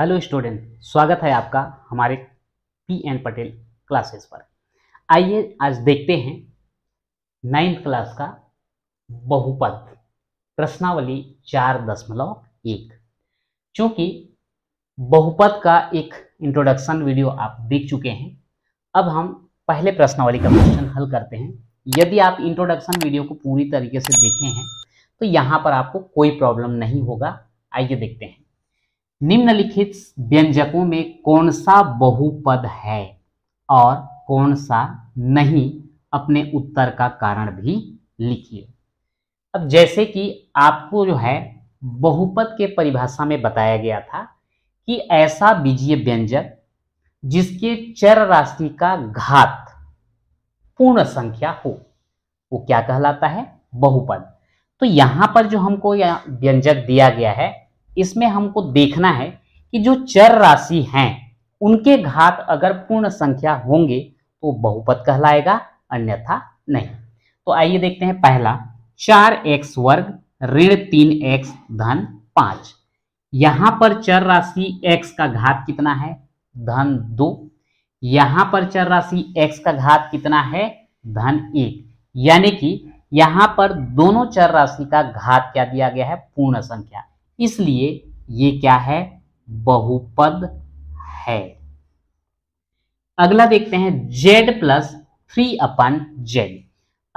hello student स्वागत है आपका हमारे पी एन पटेल क्लासेस पर आइए आज देखते हैं नाइन्थ क्लास का बहुपद प्रश्नावली चार दशमलव एक चूँकि बहुपद का एक इंट्रोडक्शन वीडियो आप देख चुके हैं अब हम पहले प्रश्नावली का क्वेश्चन हल करते हैं यदि आप इंट्रोडक्शन वीडियो को पूरी तरीके से देखे हैं तो यहाँ पर आपको कोई प्रॉब्लम नहीं होगा आइए देखते हैं निम्नलिखित व्यंजकों में कौन सा बहुपद है और कौन सा नहीं अपने उत्तर का कारण भी लिखिए अब जैसे कि आपको जो है बहुपद के परिभाषा में बताया गया था कि ऐसा बीजीय व्यंजक जिसके चर राशि का घात पूर्ण संख्या हो वो क्या कहलाता है बहुपद तो यहां पर जो हमको व्यंजक दिया गया है इसमें हमको देखना है कि जो चर राशि हैं उनके घात अगर पूर्ण संख्या होंगे तो बहुपद कहलाएगा अन्यथा नहीं तो आइए देखते हैं पहला चार एक्स वर्ग ऋण तीन एक्स धन पांच यहां पर चर राशि एक्स का घात कितना है धन दो यहां पर चर राशि एक्स का घात कितना है धन एक यानी कि यहां पर दोनों चर राशि का घात क्या दिया गया है पूर्ण संख्या इसलिए ये क्या है बहुपद है अगला देखते हैं जेड प्लस थ्री अपन जेड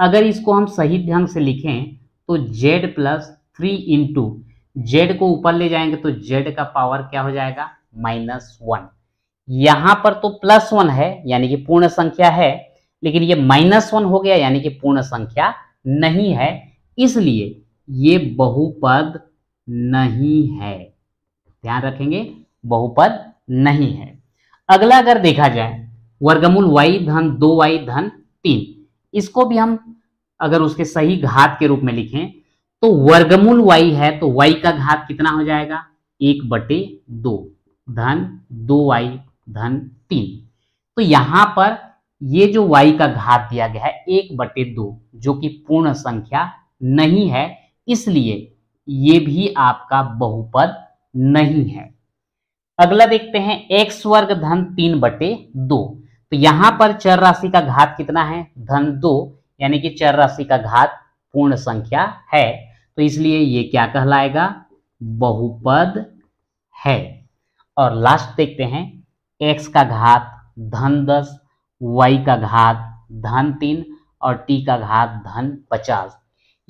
अगर इसको हम सही ढंग से लिखें तो Z plus three into Z को ऊपर ले जाएंगे तो जेड का पावर क्या हो जाएगा माइनस वन यहां पर तो प्लस वन है यानी कि पूर्ण संख्या है लेकिन ये माइनस वन हो गया यानी कि पूर्ण संख्या नहीं है इसलिए ये बहुपद नहीं है ध्यान रखेंगे बहुपद नहीं है अगला अगर देखा जाए वर्गमूल वाई धन दो वाई धन तीन इसको भी हम अगर उसके सही घात के रूप में लिखें तो वर्गमूल वाई है तो वाई का घात कितना हो जाएगा एक बटे दो धन दो वाई धन तीन तो यहां पर ये जो y का घात दिया गया है एक बटे दो जो कि पूर्ण संख्या नहीं है इसलिए ये भी आपका बहुपद नहीं है अगला देखते हैं एक्स वर्ग धन तीन बटे दो तो यहां पर चर राशि का घात कितना है धन दो यानी कि चर राशि का घात पूर्ण संख्या है तो इसलिए ये क्या कहलाएगा बहुपद है और लास्ट देखते हैं एक्स का घात धन दस वाई का घात धन तीन और टी का घात धन पचास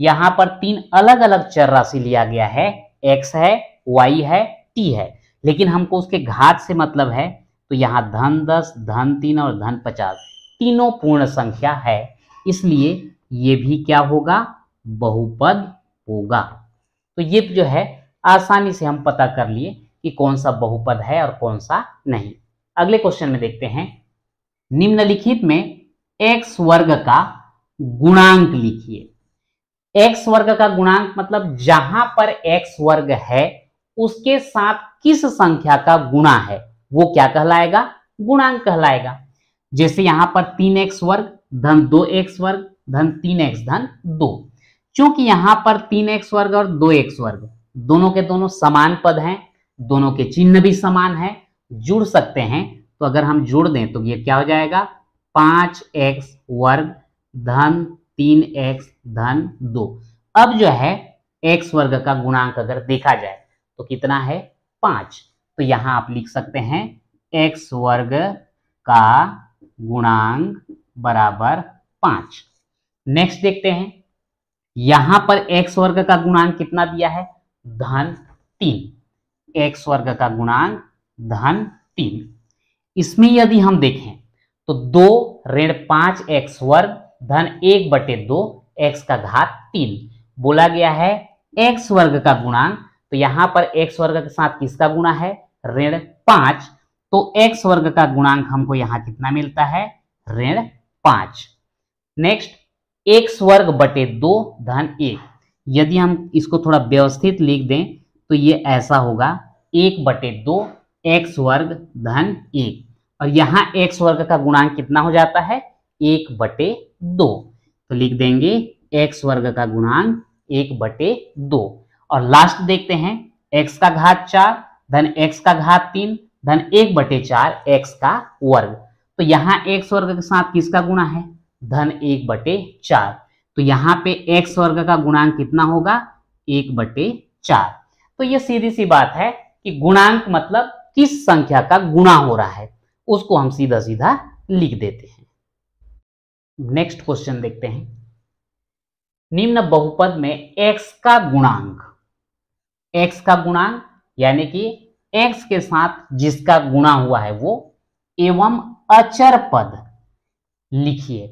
यहां पर तीन अलग अलग चर राशि लिया गया है एक्स है वाई है टी है लेकिन हमको उसके घात से मतलब है तो यहां धन दस धन तीन और धन पचास तीनों पूर्ण संख्या है इसलिए ये भी क्या होगा बहुपद होगा तो ये जो है आसानी से हम पता कर लिए कि कौन सा बहुपद है और कौन सा नहीं अगले क्वेश्चन में देखते हैं निम्नलिखित में एक्स वर्ग का गुणांक लिखिए एक्स वर्ग का गुणांक मतलब जहां पर एक्स वर्ग है उसके साथ किस संख्या का गुणा है वो क्या कहलाएगा गुणांक कहलाएगा जैसे यहां पर तीन एक्स वर्ग धन दो एक्स वर्ग धन तीन एक्स धन दो क्योंकि यहां पर तीन एक्स वर्ग और दो एक्स वर्ग दोनों के दोनों समान पद हैं दोनों के चिन्ह भी समान है जुड़ सकते हैं तो अगर हम जुड़ दें तो ये क्या हो जाएगा पांच एक्स वर्ग धन तीन एक्स धन दो अब जो है एक्स वर्ग का गुणांक अगर देखा जाए तो कितना है पांच तो यहां आप लिख सकते हैं एक्स वर्ग का गुणांक बराबर पांच नेक्स्ट देखते हैं यहां पर एक्स वर्ग का गुणांक कितना दिया है धन तीन एक्स वर्ग का गुणांक धन तीन इसमें यदि हम देखें तो दो ऋण पांच एक्स वर्ग धन एक बटे दो एक्स का घात तीन बोला गया है एक्स वर्ग का गुणांक तो यहां पर एक्स वर्ग के साथ किसका गुणा है ऋण पांच तो एक्स वर्ग का गुणांक हमको यहाँ कितना मिलता है ऋण पांच नेक्स्ट एक्स वर्ग बटे दो धन एक यदि हम इसको थोड़ा व्यवस्थित लिख दें तो ये ऐसा होगा एक बटे दो एक्स वर्ग धन एक और यहां एक्स वर्ग का गुणांक कितना हो जाता है एक बटे दो तो लिख देंगे एक्स वर्ग का गुणांक एक बटे दो और लास्ट देखते हैं एक्स का घात चार धन एक्स का घात तीन धन एक बटे चार एक्स का वर्ग तो यहाँ एक्स वर्ग के साथ किसका गुणा है धन एक बटे चार तो यहाँ पे एक्स वर्ग का गुणांक कितना होगा एक बटे चार तो ये सीधी सी बात है कि गुणांक मतलब किस संख्या का गुणा हो रहा है उसको हम सीधा सीधा लिख देते हैं नेक्स्ट क्वेश्चन देखते हैं निम्न बहुपद में x का गुणांक x का गुणांक यानी कि x के साथ जिसका गुणा हुआ है वो एवं अचर पद लिखिए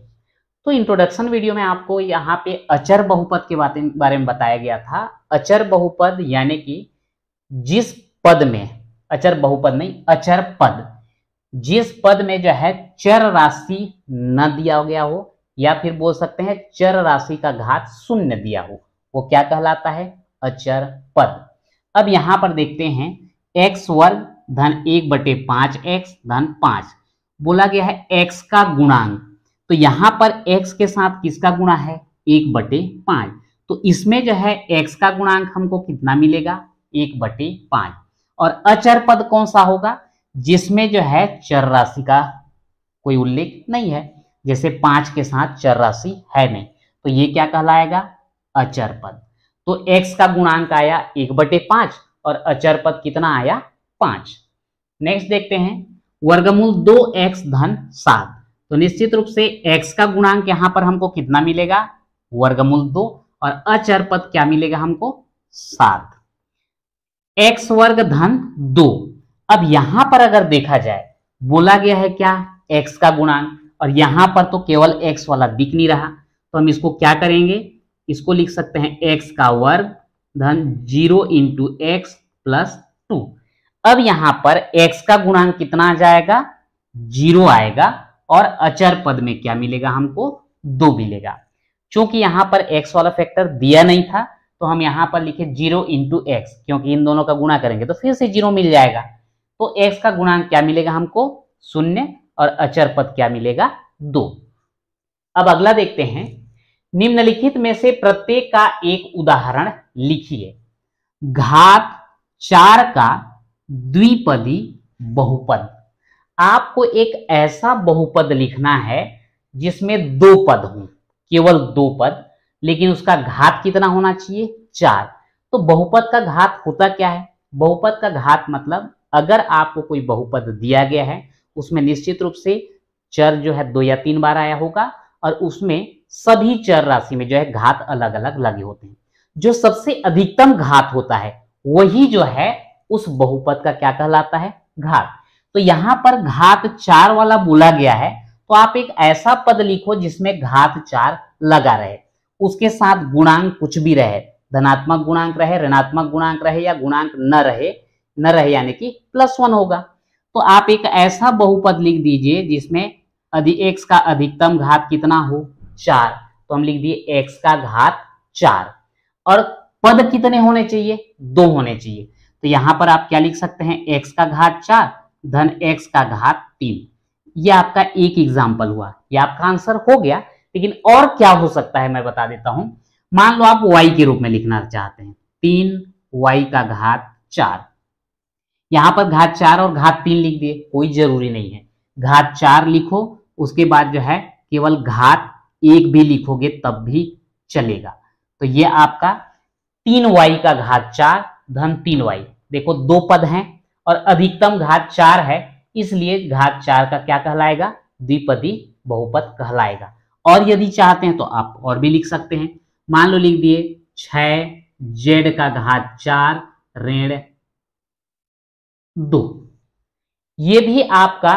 तो इंट्रोडक्शन वीडियो में आपको यहाँ पे अचर बहुपद के बारे में बताया गया था अचर बहुपद यानी कि जिस पद में अचर बहुपद नहीं अचर पद जिस पद में जो है चर राशि न दिया गया हो या फिर बोल सकते हैं चर राशि का घात शून्य दिया हो वो क्या कहलाता है अचर पद अब यहां पर देखते हैं एक्स वर्ग धन एक बटे पांच एक्स धन पांच बोला गया है एक्स का गुणांक तो यहां पर एक्स के साथ किसका गुणा है एक बटे पांच तो इसमें जो है एक्स का गुणांक हमको कितना मिलेगा एक बटे पांच और अचर पद कौन सा होगा जिसमें जो है चर राशि का कोई उल्लेख नहीं है जैसे पांच के साथ चर राशि है नहीं तो ये क्या कहलाएगा अचर पद तो एक्स का गुणांक आया एक बटे पांच और अचर पद कितना आया पांच नेक्स्ट देखते हैं वर्गमूल दो एक्स धन सात तो निश्चित रूप से एक्स का गुणांक यहां पर हमको कितना मिलेगा वर्गमूल दो और अचर पद क्या मिलेगा हमको सात एक्स वर्ग धन दो अब यहां पर अगर देखा जाए बोला गया है क्या एक्स का गुणांक और यहां पर तो केवल एक्स वाला दिख नहीं रहा तो हम इसको क्या करेंगे इसको लिख सकते हैं एक्स का वर्ग धन zero into X plus two अब यहां पर एक्स का गुणांक कितना आ जाएगा जीरो आएगा और अचर पद में क्या मिलेगा हमको दो मिलेगा चूंकि यहां पर एक्स वाला फैक्टर दिया नहीं था तो हम यहां पर लिखे जीरो इंटू एक्स क्योंकि इन दोनों का गुणा करेंगे तो फिर से जीरो मिल जाएगा तो एक्स का गुणांक क्या मिलेगा हमको शून्य और अचर पद क्या मिलेगा दो अब अगला देखते हैं निम्नलिखित में से प्रत्येक का एक उदाहरण लिखिए घात चार का द्विपदी बहुपद आपको एक ऐसा बहुपद लिखना है जिसमें दो पद हों केवल दो पद लेकिन उसका घात कितना होना चाहिए चार तो बहुपद का घात होता क्या है बहुपद का घात मतलब अगर आपको कोई बहुपद दिया गया है उसमें निश्चित रूप से चर जो है दो या तीन बार आया होगा और उसमें सभी चर राशि में जो है घात अलग अलग लगे होते हैं जो सबसे अधिकतम घात होता है वही जो है उस बहुपद का क्या कहलाता है घात तो यहां पर घात चार वाला बोला गया है तो आप एक ऐसा पद लिखो जिसमें घात चार लगा रहे उसके साथ गुणांक कुछ भी रहे धनात्मक गुणांक रहे ऋणात्मक गुणांक रहे या गुणांक न रहे न रहे यानी कि प्लस वन होगा तो आप एक ऐसा बहुपद लिख दीजिए जिसमें अधि एक्स का अधिकतम घात कितना हो चार तो हम लिख दिए एक्स का घात चार और पद कितने होने चाहिए दो होने चाहिए तो यहां पर आप क्या लिख सकते हैं एक्स का घात चार धन एक्स का घात तीन यह आपका एक एग्जाम्पल हुआ यह आपका आंसर हो गया लेकिन और क्या हो सकता है मैं बता देता हूं मान लो आप y के रूप में लिखना चाहते हैं तीन y का घात चार यहाँ पर घात चार और घात तीन लिख दिए कोई जरूरी नहीं है घात चार लिखो उसके बाद जो है केवल घात एक भी लिखोगे तब भी चलेगा तो ये आपका तीन वाई का घात चार धन तीन वाई देखो दो पद हैं और अधिकतम घात चार है इसलिए घात चार का क्या कहलाएगा द्विपदी बहुपद कहलाएगा और यदि चाहते हैं तो आप और भी लिख सकते हैं मान लो लिख दिए छ जेड का घात चार ऋण दो ये भी आपका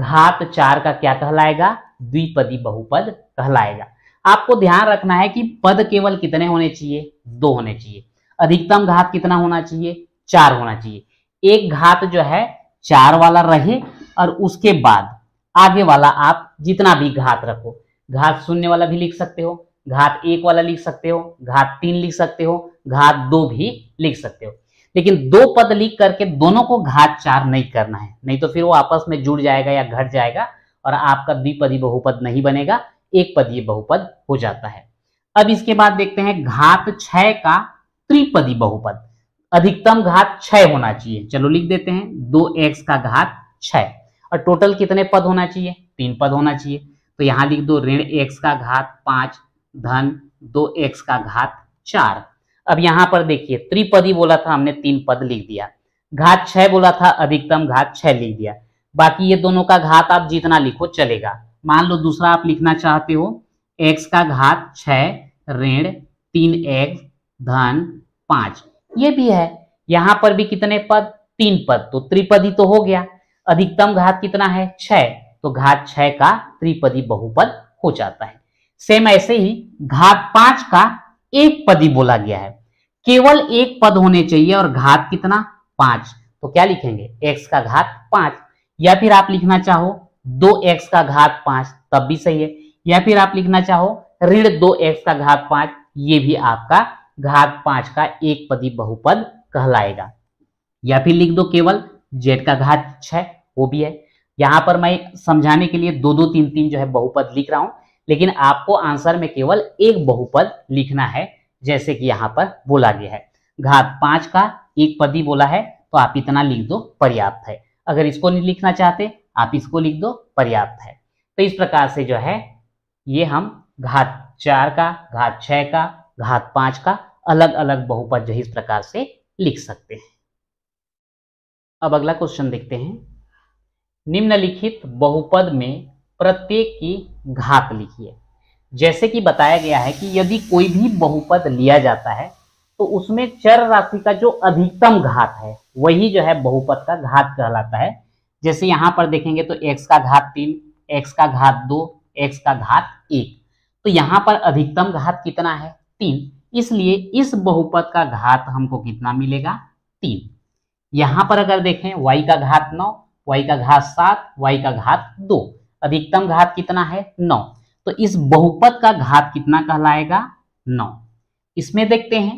घात चार का क्या कहलाएगा द्विपदी बहुपद कहलाएगा आपको ध्यान रखना है कि पद केवल कितने होने चाहिए दो होने चाहिए अधिकतम घात कितना होना चाहिए चार होना चाहिए एक घात जो है चार वाला रहे और उसके बाद आगे वाला आप जितना भी घात रखो घात शून्य वाला भी लिख सकते हो घात एक वाला लिख सकते हो घात तीन लिख सकते हो घात दो भी लिख सकते हो लेकिन दो पद लिख करके दोनों को घात चार नहीं करना है नहीं तो फिर वो आपस में जुड़ जाएगा या घट जाएगा और आपका द्विपदी बहुपद नहीं बनेगा एक पदीय बहुपद हो जाता है अब इसके बाद देखते हैं घात छय का त्रिपदी बहुपद अधिकतम घात छय होना चाहिए चलो लिख देते हैं दो एक्स का घात छय और टोटल कितने पद होना चाहिए तीन पद होना चाहिए तो यहां लिख दो ऋण एक्स का घात पांच धन दो एक्स का घात चार अब यहां पर देखिए त्रिपदी बोला था हमने तीन पद लिख दिया घात छह बोला था अधिकतम घात छह लिख दिया बाकी ये दोनों का घात आप जितना लिखो चलेगा मान लो दूसरा आप लिखना चाहते हो एक्स का घात छह ऋण तीन एक्स धन पांच ये भी है यहां पर भी कितने पद तीन पद तो त्रिपदी तो हो गया अधिकतम घात कितना है छह तो घात छह का त्रिपदी बहुपद हो जाता है सेम ऐसे ही घात पांच का एक पदी बोला गया है केवल एक पद होने चाहिए और घात कितना पांच तो क्या लिखेंगे एक्स का घात पांच या फिर आप लिखना चाहो दो एक्स का घात पांच तब भी सही है या फिर आप लिखना चाहो ऋण दो एक्स का घात पांच ये भी आपका घात पांच का एक पदी बहुपद कहलाएगा या फिर लिख दो केवल जेड का घात छह वो भी है यहां पर मैं समझाने के लिए दो दो तीन तीन जो है बहुपद लिख रहा हूं लेकिन आपको आंसर में केवल एक बहुपद लिखना है जैसे कि यहाँ पर बोला गया है घात पांच का एक पद ही बोला है तो आप इतना लिख दो पर्याप्त है अगर इसको नहीं लिखना चाहते आप इसको लिख दो पर्याप्त है तो इस प्रकार से जो है ये हम घात चार का घात छः का घात पांच का अलग अलग बहुपद जो है इस प्रकार से लिख सकते हैं अब अगला क्वेश्चन देखते हैं निम्नलिखित बहुपद में प्रत्येक की घात लिखिए जैसे कि बताया गया है कि यदि कोई भी बहुपद लिया जाता है तो उसमें चर राशि का जो अधिकतम घात है वही जो है बहुपद का घात कहलाता है जैसे यहां पर देखेंगे तो x का घात तीन x का घात दो x का घात एक तो यहां पर अधिकतम घात कितना है तीन इसलिए इस बहुपद का घात हमको कितना मिलेगा तीन यहां पर अगर देखें y का घात नौ y का घात सात y का घात दो अधिकतम घात कितना है नौ तो इस बहुपद का घात कितना कहलाएगा नौ इसमें देखते हैं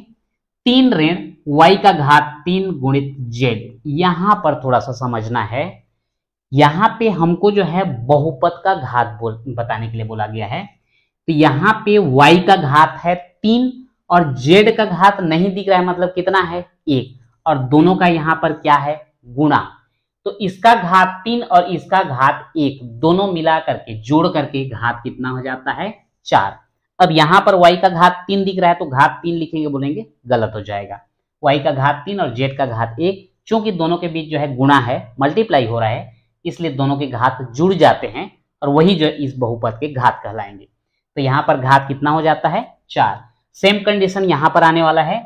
तीन ऋण y का घात तीन गुणित जेड यहां पर थोड़ा सा समझना है यहां पे हमको जो है बहुपद का घात बोल बताने के लिए बोला गया है तो यहां पे y का घात है तीन और जेड का घात नहीं दिख रहा है मतलब कितना है एक और दोनों का यहां पर क्या है गुणा तो इसका घात तीन और इसका घात एक दोनों मिला करके जोड़ करके घात कितना हो जाता है चार अब यहां पर y का घात तीन दिख रहा है तो घात तीन लिखेंगे बोलेंगे गलत हो जाएगा y का घात तीन और z का घात एक चूंकि दोनों के बीच जो है गुणा है मल्टीप्लाई हो रहा है इसलिए दोनों के घात जुड़ जाते हैं और वही जो इस बहुपद के घात कहलाएंगे तो यहां पर घात कितना हो जाता है चार सेम कंडीशन यहां पर आने वाला है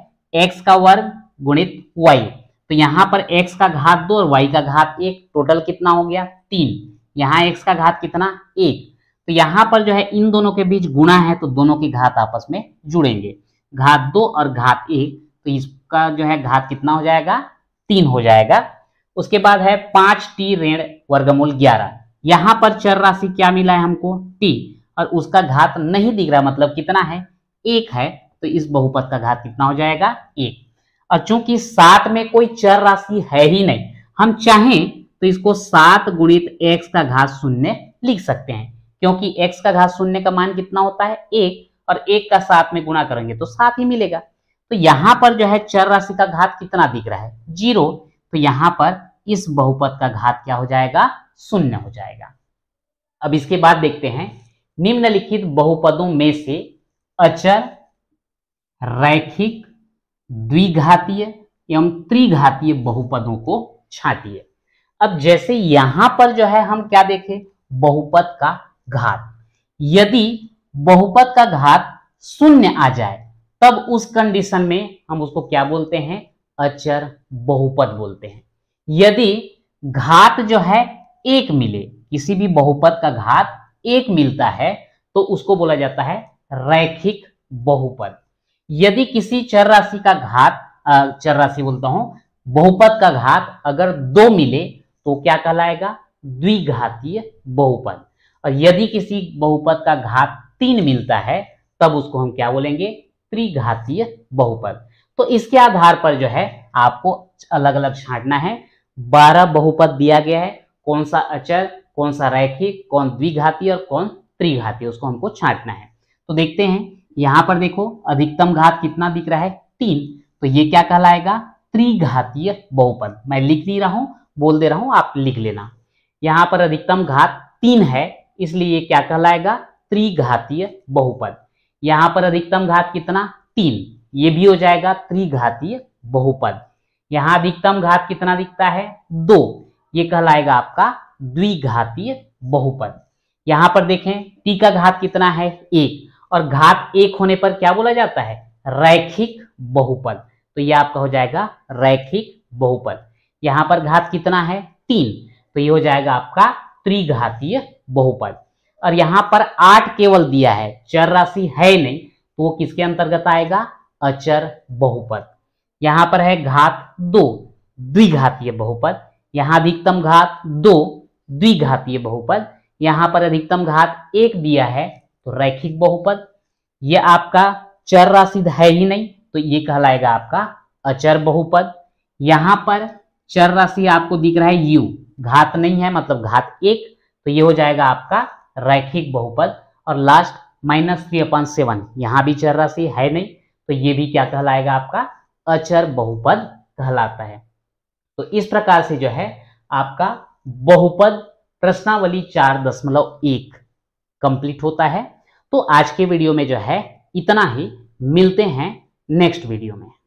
एक्स का वर्ग गुणित वाई तो यहाँ पर x का घात दो और y का घात एक टोटल कितना हो गया तीन यहाँ x का घात कितना एक तो यहाँ पर जो है इन दोनों के बीच गुणा है तो दोनों की घात आपस में जुड़ेंगे घात दो और घात एक तो इसका जो है घात कितना हो जाएगा तीन हो जाएगा उसके बाद है पांच टी ऋण वर्गमूल ग्यारह यहाँ पर चर राशि क्या मिला है हमको टी और उसका घात नहीं दिख रहा मतलब कितना है एक है तो इस बहुपद का घात कितना हो जाएगा एक और चूंकि सात में कोई चर राशि है ही नहीं हम चाहें तो इसको सात गुणित एक्स का घात शून्य लिख सकते हैं क्योंकि एक्स का घात शून्य का मान कितना होता है एक और एक का सात में गुणा करेंगे तो सात ही मिलेगा तो यहां पर जो है चर राशि का घात कितना दिख रहा है जीरो तो यहां पर इस बहुपद का घात क्या हो जाएगा शून्य हो जाएगा अब इसके बाद देखते हैं निम्नलिखित बहुपदों में से अचर रैखिक द्विघातीय एवं त्रिघातीय बहुपदों को छाटिए अब जैसे यहां पर जो है हम क्या देखें बहुपद का घात यदि बहुपद का घात शून्य आ जाए तब उस कंडीशन में हम उसको क्या बोलते हैं अचर बहुपद बोलते हैं यदि घात जो है एक मिले किसी भी बहुपद का घात एक मिलता है तो उसको बोला जाता है रैखिक बहुपद यदि किसी चर राशि का घात चर राशि बोलता हूं बहुपद का घात अगर दो मिले तो क्या कहलाएगा द्विघातीय बहुपद और यदि किसी बहुपद का घात तीन मिलता है तब उसको हम क्या बोलेंगे त्रिघातीय बहुपद तो इसके आधार पर जो है आपको अलग अलग छांटना है बारह बहुपद दिया गया है कौन सा अचर कौन सा रैखिक कौन द्विघाती और कौन त्रिघाती उसको हमको छांटना है तो देखते हैं यहां पर देखो अधिकतम घात कितना दिख रहा है तीन तो ये क्या कहलाएगा त्रिघातीय बहुपद मैं लिख नहीं रहा हूं बोल दे रहा हूं आप लिख लेना यहां पर अधिकतम घात तीन है इसलिए ये क्या कहलाएगा त्रिघातीय बहुपद यहां पर अधिकतम घात कितना तीन ये भी हो जाएगा त्रिघातीय बहुपद यहां अधिकतम घात कितना दिखता है दो ये कहलाएगा आपका द्विघातीय बहुपद यहां पर देखें टी का घात कितना है एक और घात एक होने पर क्या बोला जाता है रैखिक बहुपद तो ये आपका हो जाएगा रैखिक बहुपद यहां पर घात कितना है तीन तो ये हो जाएगा आपका त्रिघातीय बहुपद और यहां पर आठ केवल दिया है चर राशि है नहीं तो वो किसके अंतर्गत आएगा अचर बहुपद यहां पर है घात दो द्विघातीय बहुपद यहां अधिकतम घात दो द्विघातीय बहुपद यहां पर अधिकतम घात एक दिया है तो रैखिक बहुपद ये आपका चर राशिद है ही नहीं तो ये कहलाएगा आपका अचर बहुपद यहां पर चर राशि आपको दिख रहा है यू घात नहीं है मतलब घात एक तो ये हो जाएगा आपका रैखिक बहुपद और लास्ट माइनस थ्री अपन सेवन यहां भी चर राशि है नहीं तो ये भी क्या कहलाएगा आपका अचर बहुपद कहलाता है तो इस प्रकार से जो है आपका बहुपद प्रश्नावली चार दशमलव एक कंप्लीट होता है तो आज के वीडियो में जो है इतना ही मिलते हैं नेक्स्ट वीडियो में